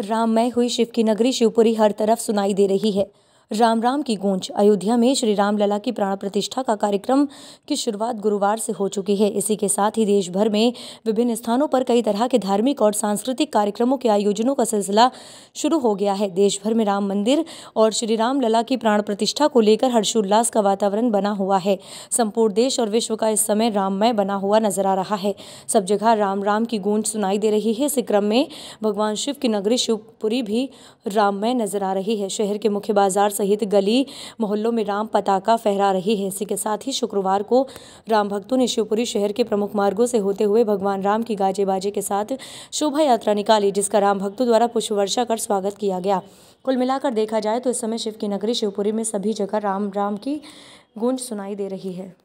राममय हुई शिव की नगरी शिवपुरी हर तरफ सुनाई दे रही है राम राम की गूंज अयोध्या में श्री रामलला की प्राण प्रतिष्ठा का कार्यक्रम की शुरुआत गुरुवार से हो चुकी है इसी के साथ ही देश भर में विभिन्न स्थानों पर कई तरह के धार्मिक और सांस्कृतिक कार्यक्रमों के आयोजनों का सिलसिला शुरू हो गया है देश भर में राम मंदिर और श्री रामलला की प्राण प्रतिष्ठा को लेकर हर्षोल्लास का वातावरण बना हुआ है संपूर्ण देश और विश्व का इस समय राममय बना हुआ नजर आ रहा है सब जगह राम राम की गूंज सुनाई दे रही है इसी क्रम में भगवान शिव की नगरी शिवपुरी भी राममय नजर आ रही है शहर के मुख्य बाजार सहित गली मोहल्लों में राम पताका फहरा रही है इसी के साथ ही शुक्रवार को राम भक्तों ने शिवपुरी शहर के प्रमुख मार्गों से होते हुए भगवान राम की गाजे बाजे के साथ शोभा यात्रा निकाली जिसका राम भक्तों द्वारा पुष्पवर्षा कर स्वागत किया गया कुल मिलाकर देखा जाए तो इस समय शिव की नगरी शिवपुरी में सभी जगह राम राम की गूंज सुनाई दे रही है